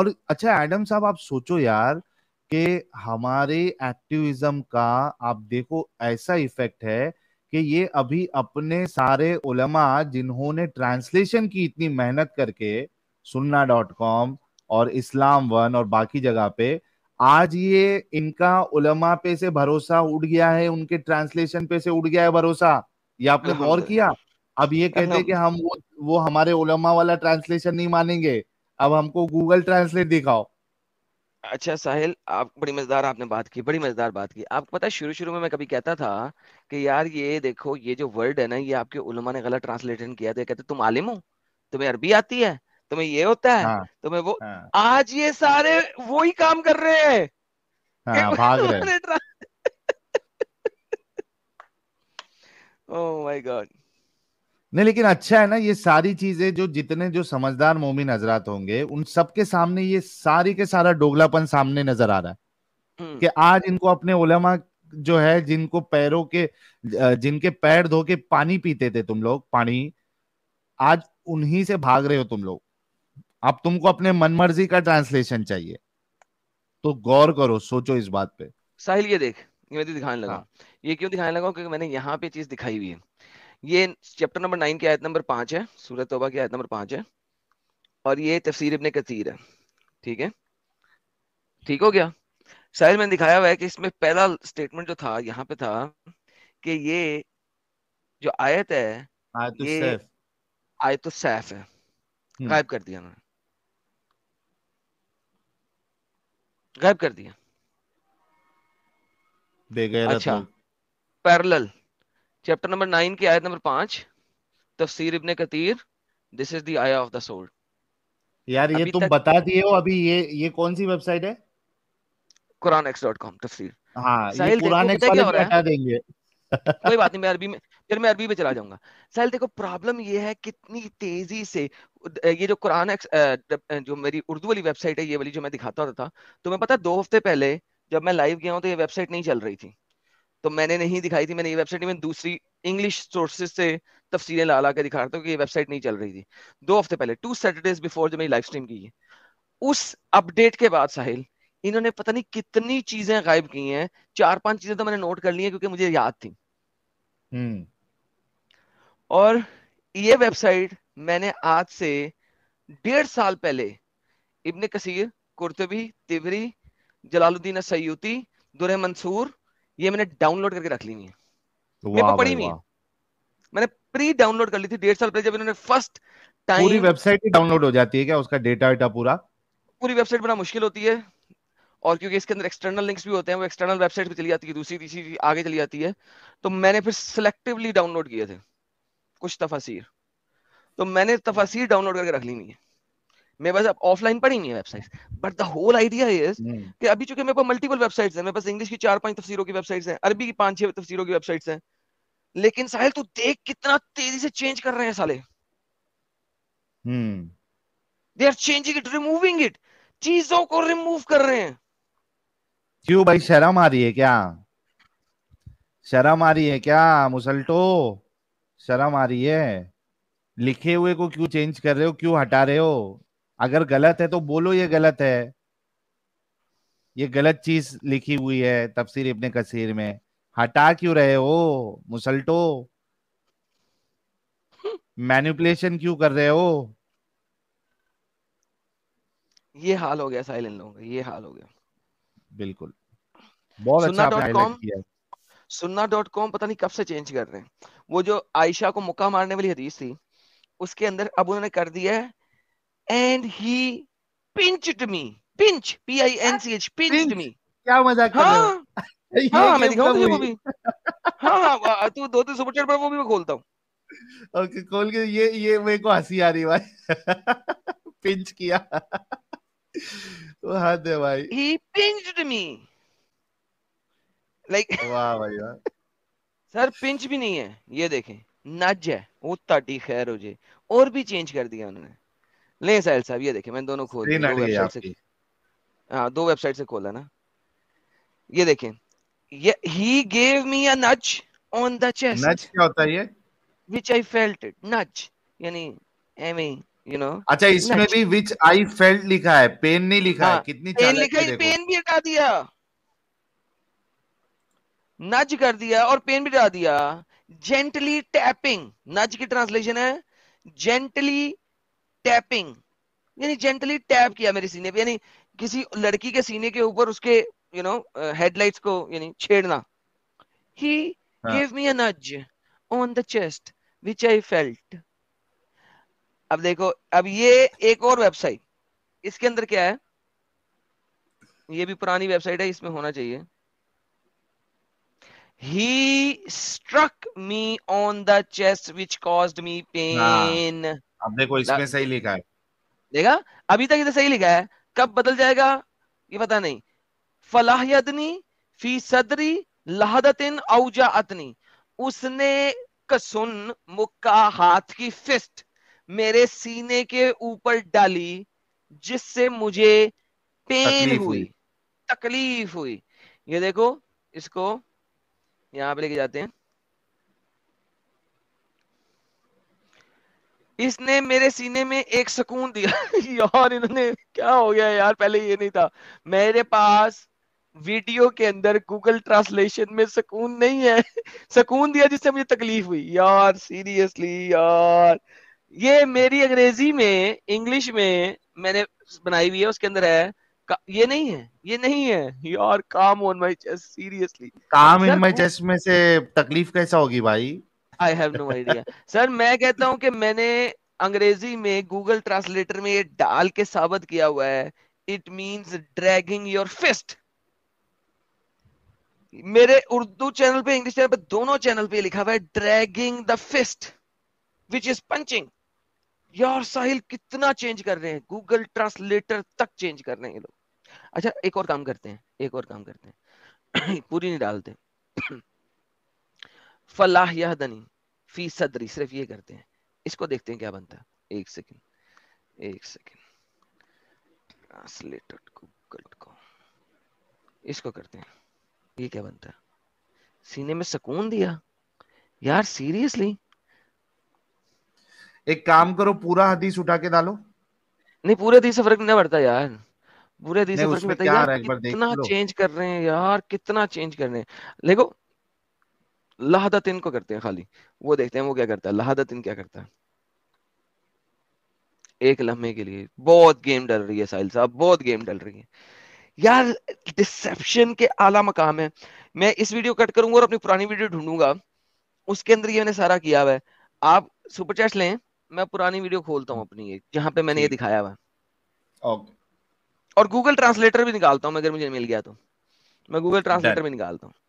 और अच्छा एडम साहब आप सोचो यार कि हमारे एक्टिविज्म का आप देखो ऐसा इफेक्ट है कि ये अभी अपने सारे उलमा जिन्होंने ट्रांसलेशन की इतनी मेहनत करके सुन्ना डॉट कॉम और इस्लाम वन और बाकी जगह पे आज ये इनका उलमा पे से भरोसा उड़ गया है उनके ट्रांसलेशन पे से उड़ गया है भरोसा ये आपने गौर किया अब ये कहते हैं कि हम वो वो हमारे उलमा वाला ट्रांसलेशन नहीं मानेंगे अब हमको गूगल ट्रांसलेट दिखाओ अच्छा साहिल आप बड़ी मजेदार आपने बात की बड़ी मजेदार बात की आपको पता है शुरू शुरू में मैं कभी कहता था कि यार ये देखो ये जो वर्ड है ना ये आपके उलमा ने गलत ट्रांसलेटन किया था तो कहते तुम आलिम हो तुम्हें अरबी आती है तुम्हें ये होता है हाँ, तुम्हें वो हाँ, आज ये सारे वो ही काम कर रहे हैं हाँ, भाग रहे ओ माई गॉड नहीं लेकिन अच्छा है ना ये सारी चीजें जो जितने जो समझदार मोमिन हजरात होंगे उन सबके सामने ये सारी के सारा डोगलापन सामने नजर आ रहा है हम्म। कि आज इनको अपने ओलमा जो है जिनको पैरों के जिनके पैर धो के पानी पीते थे तुम लोग पानी आज उन्हीं से भाग रहे हो तुम लोग अब तुमको अपने मनमर्जी का ट्रांसलेशन चाहिए तो गौर करो सोचो इस बात पे साहिल ये देख ये तो दिखाने लगा हाँ। ये क्यों दिखाने लगा क्योंकि मैंने यहाँ पे चीज दिखाई हुई है ये चैप्टर नंबर नाइन की आयत नंबर पांच है सूरत तोबा की आयत नंबर पांच है और ये तफसीर इबन कसीर है ठीक है ठीक हो गया शायद मैंने दिखाया हुआ है कि इसमें पहला स्टेटमेंट जो था यहाँ पे था कि ये जो आयत है ये आयत सैफ है हम्म। गायब कर दिया उन्होंने गायब कर दिया अच्छा पैरेलल चैप्टर नंबर नाइन की आयत नंबर पांच तफसीर इब्ने कतीर दिस इज द आया ऑफ द सोल यार ये तुम बता दिए हो अभी ये ये कौन सी वेबसाइट है quranx.com तफसीर हाँ ये quranx देंगे कोई बात नहीं मैं अरबी में फिर मैं अरबी में चला जाऊंगा साहिल देखो प्रॉब्लम ये है कितनी तेजी से ये जो कुरान जो मेरी उर्दू वाली वेबसाइट है ये वाली जो मैं दिखाता होता था तो मैं पता दो हफ्ते पहले जब मैं लाइव गया हूँ तो ये वेबसाइट नहीं चल रही थी तो मैंने नहीं दिखाई थी मैंने ये वेबसाइट में दूसरी इंग्लिश सोर्सेज से तफसीलें ला ला के दिखा रहा था कि ये वेबसाइट नहीं चल रही थी दो हफ्ते पहले टू सैटरडेज बिफोर जो मैंने लाइव स्ट्रीम की है उस अपडेट के बाद साहिल इन्होंने पता नहीं कितनी चीजें गायब की हैं चार पांच चीजें तो मैंने नोट कर ली है क्योंकि मुझे याद थी hmm. और ये वेबसाइट मैंने आज से डेढ़ साल पहले इब्ने कसीर कुर्तबी तिवरी जलालुद्दीन सयूती दुरे मंसूर ये मैंने डाउनलोड करके रख ली हुई है मेरे पास पड़ी हुई है मैंने प्री डाउनलोड कर ली थी डेढ़ साल पहले जब इन्होंने फर्स्ट टाइम पूरी वेबसाइट ही डाउनलोड हो जाती है क्या उसका डेटा वेटा पूरा पूरी वेबसाइट बना मुश्किल होती है और क्योंकि इसके अंदर एक्सटर्नल लिंक्स भी होते हैं वो एक्सटर्नल वेबसाइट पे चली जाती है दूसरी तीसरी आगे चली जाती है तो मैंने फिर सिलेक्टिवली डाउनलोड किए थे कुछ तफासिर तो मैंने तफासिर डाउनलोड करके रख ली नहीं है मैं बस अब ऑफलाइन पढ़ी नहीं है websites but the whole idea is कि अभी चूंकि मेरे पास मल्टीपल वेबसाइट्स हैं मेरे पास इंग्लिश की चार पांच तफसीरों की वेबसाइट्स हैं अरबी की पांच छह तफसीरों की वेबसाइट्स हैं लेकिन साहिल तू देख कितना तेजी से चेंज कर रहे हैं साले they are changing it removing it चीजों को रिमूव कर रहे हैं क्यों भाई शर्म आ रही है क्या शर्म आ रही है क्या मुसलटो शर्म आ रही है लिखे हुए को क्यों चेंज कर रहे हो क्यों हटा रहे हो अगर गलत है तो बोलो ये गलत है ये गलत चीज लिखी हुई है तफसीर इब्ने कसीर में हटा क्यों रहे हो मुसलटो मैनिपुलेशन क्यों कर रहे हो ये हाल हो गया साइलेंट लोगों का ये हाल हो गया बिल्कुल बहुत सुन्ना अच्छा आपने हाईलाइट किया सुन्ना डॉट कॉम पता नहीं कब से चेंज कर रहे हैं वो जो आयशा को मुक्का मारने वाली हदीस थी उसके अंदर अब उन्होंने कर दिया है and he pinch me pinch P I N C H pinched me क्या मजा हाँ, हाँ मैं दिखाऊं तुझे मूवी हाँ, हाँ हाँ तू दो तीन पर वो भी मैं खोलता हूँ ओके खोल के ये ये मेरे को हंसी आ रही भाई पिंच किया तो हद है भाई ही मी लाइक वाह भाई वाह सर पिंच भी नहीं है ये देखें नज है वो ताटी खैर हो जाए और भी चेंज कर दिया उन्होंने नहीं साहिल साहब ये देखिए मैंने दोनों खोल दो वेबसाइट से हाँ दो वेबसाइट से खोला ना ये देखें he gave me a nudge on the chest nudge क्या होता है ये which I felt it nudge यानी एम ए यू नो अच्छा इसमें भी व्हिच आई फेल्ट लिखा है पेन नहीं लिखा है हाँ, कितनी पेन लिखा है पेन भी हटा दिया नज कर दिया और पेन भी डा दिया जेंटली टैपिंग नज की ट्रांसलेशन है जेंटली टैपिंग यानी जेंटली टैप किया मेरे सीने पे यानी किसी लड़की के सीने के ऊपर उसके यू नो हेडलाइट्स को यानी छेड़ना ही give me a nudge on the chest which I felt अब देखो अब ये एक और वेबसाइट इसके अंदर क्या है ये भी पुरानी वेबसाइट है इसमें होना चाहिए He struck me on the chest, which caused me हाँ। pain. Nah. अब देखो इसमें सही लिखा है देखा अभी तक इधर सही लिखा है कब बदल जाएगा ये पता नहीं फलाहदनी फी सदरी लहदतिन औजा अतनी उसने कसुन मुक्का हाथ की फिस्ट मेरे सीने के ऊपर डाली जिससे मुझे पेन हुई तकलीफ हुई ये देखो इसको यहाँ पे लेके जाते हैं इसने मेरे सीने में एक सुकून दिया यार इन्होंने क्या हो गया यार पहले ये नहीं था मेरे पास वीडियो के अंदर गूगल ट्रांसलेशन में सुकून नहीं है सुकून दिया जिससे मुझे तकलीफ हुई यार सीरियसली यार ये मेरी अंग्रेजी में इंग्लिश में मैंने बनाई हुई है उसके अंदर है ये नहीं है ये नहीं है यार काम ऑन माय चेस्ट सीरियसली काम इन माय चेस्ट में से तकलीफ कैसा होगी भाई I have no idea sir मैं कहता हूं कि मैंने अंग्रेजी में गूगल ट्रांसलेटर में ये डाल के साबित किया हुआ है it means dragging your fist मेरे उर्दू चैनल पे इंग्लिश चैनल पे दोनों चैनल पे लिखा हुआ है dragging the fist which is punching यार साहिल कितना चेंज कर रहे हैं गूगल ट्रांसलेटर तक चेंज कर रहे हैं ये लोग अच्छा एक और काम करते हैं एक और काम करते हैं पूरी नहीं डालते फलाह यह दनी फी सदरी सिर्फ ये करते हैं इसको देखते हैं क्या बनता है एक सेकेंड एक सेकेंड ट्रांसलेटेड गूगल को इसको करते हैं ये क्या बनता है सीने में सुकून दिया यार सीरियसली एक काम करो पूरा हदीस उठा के डालो नहीं पूरे हदीस से फर्क नहीं पड़ता यार पूरे हदीस से फर्क नहीं पड़ता यार कितना चेंज कर रहे हैं यार कितना चेंज कर रहे हैं देखो इन को करते हैं खाली वो देखते हैं वो क्या करता है इन क्या करता है एक लम्हे के लिए बहुत गेम डल रही है साहिल साहब बहुत गेम डल रही है यार डिसेप्शन के आला मकाम है मैं इस वीडियो कट करूंगा और अपनी पुरानी वीडियो ढूंढूंगा उसके अंदर ये मैंने सारा किया हुआ है आप सुपर चैट लें मैं पुरानी वीडियो खोलता हूं अपनी ये जहाँ पे मैंने ये दिखाया हुआ और गूगल ट्रांसलेटर भी निकालता हूं अगर मुझे मिल गया तो मैं गूगल ट्रांसलेटर भी निकालता हूँ